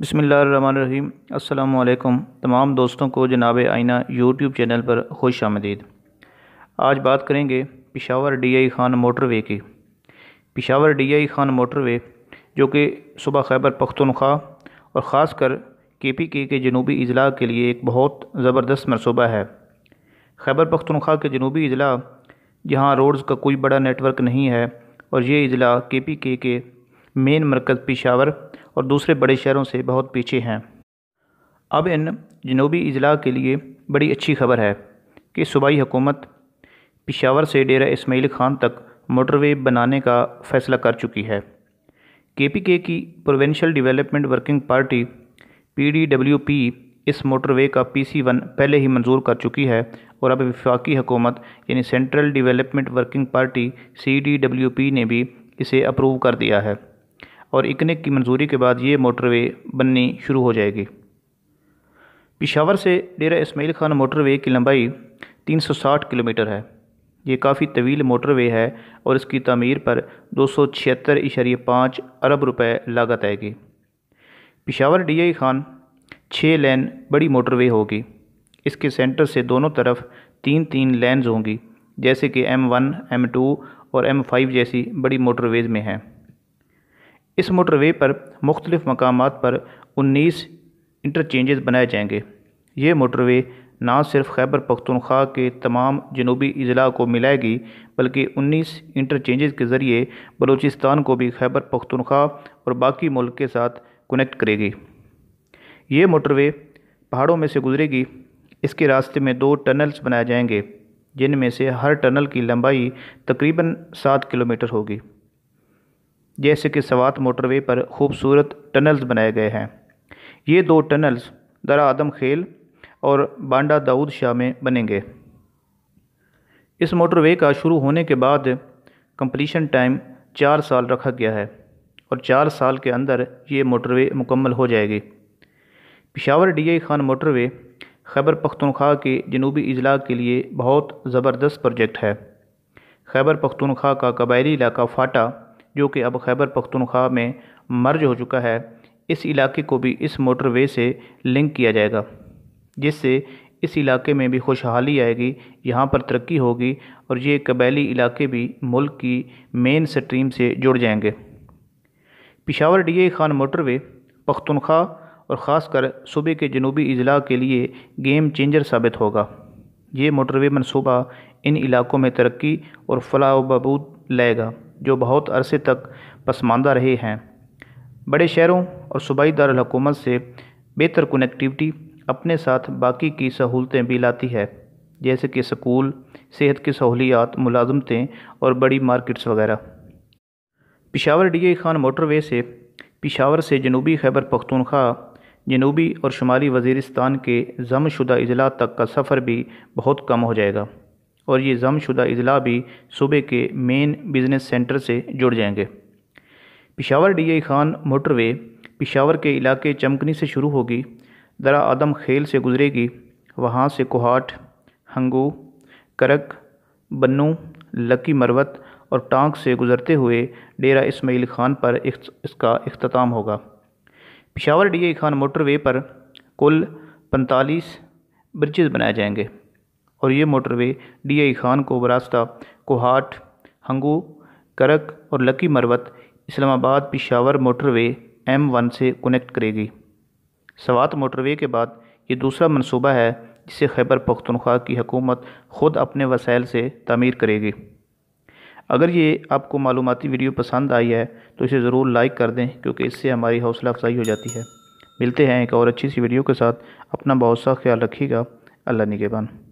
बसमीम अल्लाम तमाम दोस्तों को जनाब आइना यूट्यूब चैनल पर खुश आमदीद आज बात करेंगे Peshawar D I Khan motorway की Peshawar D I Khan motorway जो कि सुबह खैबर पख्तनख्वा और ख़ास कर के पी के के जनूबी अजला के लिए एक बहुत ज़बरदस्त मनसूबा है खैबर पख्तनख्वा के जनूबी अजला जहाँ रोड्स का कोई बड़ा नेटवर्क नहीं है और ये अजला के पी के के मेन मरकज़ पिशावर और दूसरे बड़े शहरों से बहुत पीछे हैं अब इन जनूबी अजला के लिए बड़ी अच्छी खबर है कि सूबाई हुकूमत पिशावर से डेरा इसमाइल खान तक मोटरवे बनाने का फैसला कर चुकी है के पी के की provincial development working party P D W P इस मोटरवे का पी सी वन पहले ही मंजूर कर चुकी है और अब विफाकी हुकूमत यानी central development working party C D W P ने भी इसे अप्रूव कर दिया है और इकने की मंजूरी के बाद ये मोटरवे बननी शुरू हो जाएगी पिशावर से डेरा इसमाइल खान मोटरवे की लंबाई 360 किलोमीटर है ये काफ़ी तवील मोटरवे है और इसकी तमीर पर दो सौ छिहत्तर इशारे पाँच अरब रुपए लागत आएगी पिशावर डी खान छः लेन बड़ी मोटरवे होगी इसके सेंटर से दोनों तरफ तीन तीन लेंस होंगी जैसे कि एम वन एम टू और एम फाइव जैसी बड़ी मोटरवेज़ में हैं इस मोटरवे पर मुख्तलिफ़ मकाम पर उन्नीस इंटरचेंजेस बनाए जाएंगे ये मोटरवे ना सिर्फ खैबर पख्तनख्वा के तमाम जनूबी अजला को मिलाएगी बल्कि उन्नीस इंटरचेंजेस के ज़रिए बलूचिस्तान को भी खैबर पख्तनख्वा और बाकी मुल्क के साथ कनेक्ट करेगी ये मोटरवे पहाड़ों में से गुजरेगी इसके रास्ते में दो टनल्स बनाए जाएंगे जिनमें से हर टनल की लंबाई तकरीबन सात किलोमीटर होगी जैसे कि सवात मोटरवे पर खूबसूरत टनल्स बनाए गए हैं ये दो टनल्स दरा आदम खेल और बांडा दाऊद शाह में बनेंगे इस मोटरवे का शुरू होने के बाद कंप्लीशन टाइम चार साल रखा गया है और चार साल के अंदर ये मोटरवे मुकम्मल हो जाएगी पिशावर डी खान मोटरवे खैबर पख्तनख्वा के जनूबी अजला के लिए बहुत ज़बरदस्त प्रोजेक्ट है खैबर पख्तनख्वा का कबायली इलाका फाटा जो कि अब खैबर पख्तनख्वा में मर्ज हो चुका है इस इलाके को भी इस मोटरवे से लिंक किया जाएगा जिससे इस इलाके में भी खुशहाली आएगी यहाँ पर तरक्की होगी और ये कबैली इलाके भी मुल्क की मेन स्ट्रीम से जुड़ जाएंगे पिशावर डी खान मोटरवे पख्तनख्वा और ख़ासकर सूबे के जनूबी अजला के लिए गेम चेंजर साबित होगा ये मोटरवे मनसूबा इन इलाकों में तरक्की और फलाह बहबूद लाएगा जो बहुत अरसे तक पसमानदा रहे हैं बड़े शहरों और सूबाई दारकूमत से बेहतर कनेक्टिविटी अपने साथ बाकी की सहूलतें भी लाती है जैसे कि स्कूल सेहत की सहूलियात मुलाजमतें और बड़ी मार्केट्स वगैरह पिशावर डी खान मोटरवे से पिशावर से जनूबी खैबर पख्तूनख्वा जनूबी और शुमाली वजीरस्तान के जमशुदा अजला तक का सफ़र भी बहुत कम हो जाएगा और ये ज़मशुदा अजला भी सूबे के मेन बिज़नेस सेंटर से जुड़ जाएंगे पिशावर डी खान मोटरवे पिशावर के इलाके चमकनी से शुरू होगी दरा आदम खेल से गुजरेगी वहाँ से कोहाट हंगू करक बन्नू लकी मरवत और टांग से गुजरते हुए डेरा इसमाइल खान पर इसका अख्ताम होगा पिशावर डी खान मोटरवे पर कुल पैंतालीस ब्रिजेज़ बनाए जाएंगे और ये मोटरवे डीआई खान को बरास्ता कोहाट हंगू करक और Lakki Marwat Islamabad Peshawar motorway M one से कनेक्ट करेगी सवात मोटरवे के बाद ये दूसरा मनसूबा है जिसे खैबर पख्तनख्वा की हकूमत ख़ुद अपने वसाइल से तमीर करेगी अगर ये आपको मालूमती वीडियो पसंद आई है तो इसे ज़रूर लाइक कर दें क्योंकि इससे हमारी हौसला अफजाई हो जाती है मिलते हैं एक और अच्छी सी वीडियो के साथ अपना बहुत सा ख्याल रखिएगा अल्लाह निगेबान